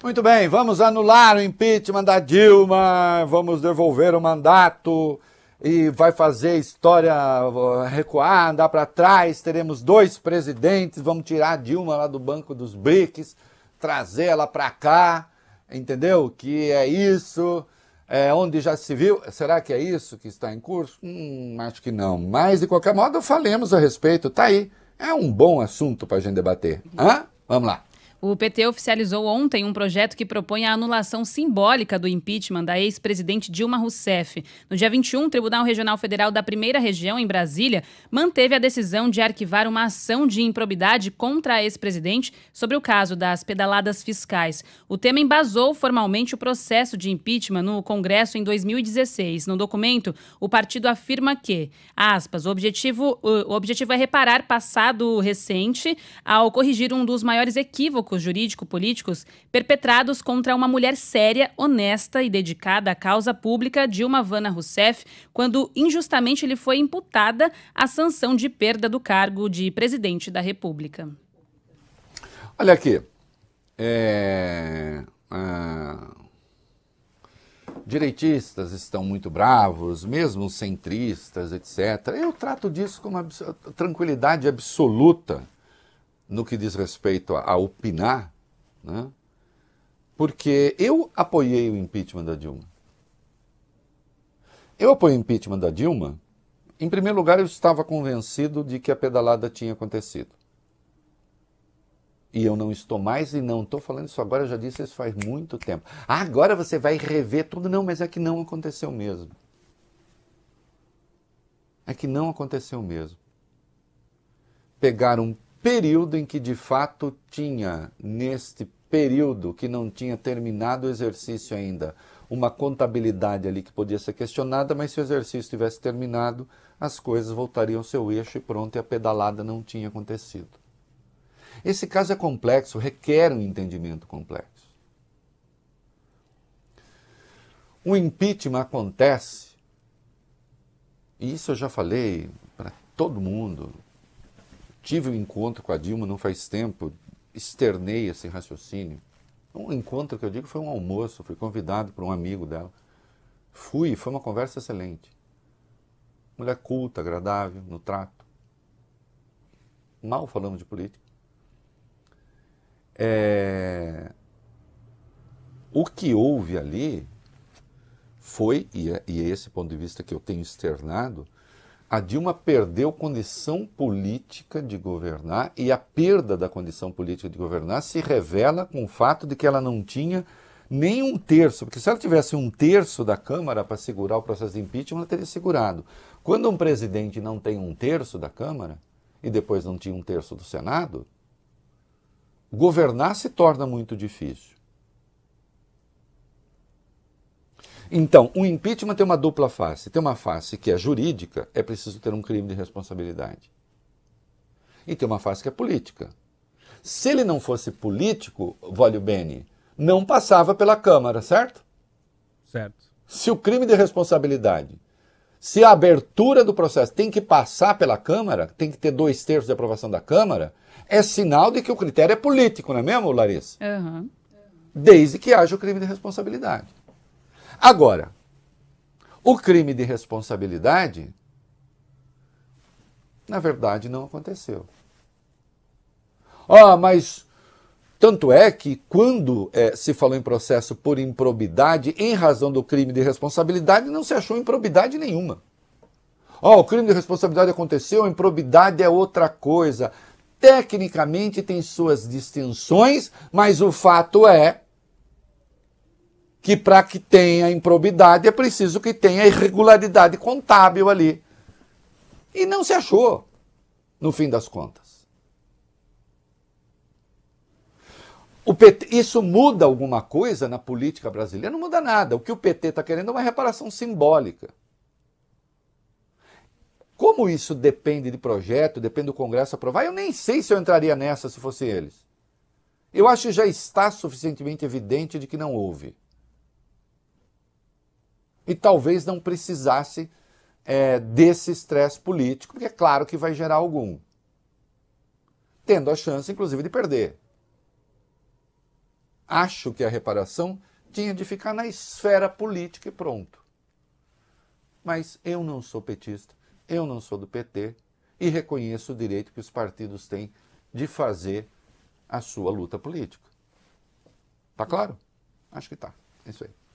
Muito bem, vamos anular o impeachment da Dilma, vamos devolver o mandato e vai fazer história recuar, andar para trás. Teremos dois presidentes, vamos tirar a Dilma lá do banco dos BRICS, trazer ela para cá, entendeu? Que é isso. É, onde já se viu, será que é isso que está em curso? Hum, acho que não. Mas, de qualquer modo, falemos a respeito. Tá aí. É um bom assunto para a gente debater. Hã? Vamos lá. O PT oficializou ontem um projeto que propõe a anulação simbólica do impeachment da ex-presidente Dilma Rousseff. No dia 21, o Tribunal Regional Federal da Primeira Região, em Brasília, manteve a decisão de arquivar uma ação de improbidade contra a ex-presidente sobre o caso das pedaladas fiscais. O tema embasou formalmente o processo de impeachment no Congresso em 2016. No documento, o partido afirma que, aspas, o objetivo, o objetivo é reparar passado recente ao corrigir um dos maiores equívocos equívocos jurídico-políticos perpetrados contra uma mulher séria, honesta e dedicada à causa pública, Dilma Vana Rousseff, quando injustamente lhe foi imputada a sanção de perda do cargo de presidente da República. Olha aqui. É... é direitistas estão muito bravos, mesmo centristas, etc. Eu trato disso com uma tranquilidade absoluta no que diz respeito a, a opinar, né? porque eu apoiei o impeachment da Dilma. Eu apoiei o impeachment da Dilma. Em primeiro lugar, eu estava convencido de que a pedalada tinha acontecido. E eu não estou mais, e não estou falando isso agora, eu já disse isso faz muito tempo. Ah, agora você vai rever tudo. Não, mas é que não aconteceu mesmo. É que não aconteceu mesmo. Pegaram período em que de fato tinha, neste período que não tinha terminado o exercício ainda, uma contabilidade ali que podia ser questionada, mas se o exercício tivesse terminado, as coisas voltariam ao seu eixo e pronto, e a pedalada não tinha acontecido. Esse caso é complexo, requer um entendimento complexo. O impeachment acontece, e isso eu já falei para todo mundo, Tive um encontro com a Dilma não faz tempo, externei esse raciocínio. Um encontro que eu digo foi um almoço, fui convidado por um amigo dela. Fui, foi uma conversa excelente. Mulher culta, agradável, no trato. Mal falamos de política. É... O que houve ali foi, e é, e é esse ponto de vista que eu tenho externado, a Dilma perdeu condição política de governar e a perda da condição política de governar se revela com o fato de que ela não tinha nem um terço, porque se ela tivesse um terço da Câmara para segurar o processo de impeachment, ela teria segurado. Quando um presidente não tem um terço da Câmara e depois não tinha um terço do Senado, governar se torna muito difícil. Então, o impeachment tem uma dupla face. Tem uma face que é jurídica, é preciso ter um crime de responsabilidade. E tem uma face que é política. Se ele não fosse político, Vólio Bene, não passava pela Câmara, certo? Certo. Se o crime de responsabilidade, se a abertura do processo tem que passar pela Câmara, tem que ter dois terços de aprovação da Câmara, é sinal de que o critério é político, não é mesmo, Larissa? Uhum. Desde que haja o crime de responsabilidade. Agora, o crime de responsabilidade, na verdade, não aconteceu. Ah, mas tanto é que quando é, se falou em processo por improbidade, em razão do crime de responsabilidade, não se achou improbidade nenhuma. Oh, o crime de responsabilidade aconteceu, a improbidade é outra coisa. Tecnicamente tem suas distinções, mas o fato é que para que tenha improbidade é preciso que tenha irregularidade contábil ali. E não se achou, no fim das contas. PT, isso muda alguma coisa na política brasileira? Não muda nada. O que o PT está querendo é uma reparação simbólica. Como isso depende de projeto, depende do Congresso aprovar, eu nem sei se eu entraria nessa se fosse eles. Eu acho que já está suficientemente evidente de que não houve e talvez não precisasse é, desse estresse político, porque é claro que vai gerar algum, tendo a chance, inclusive, de perder. Acho que a reparação tinha de ficar na esfera política e pronto. Mas eu não sou petista, eu não sou do PT e reconheço o direito que os partidos têm de fazer a sua luta política. Tá claro? Acho que tá. É isso aí.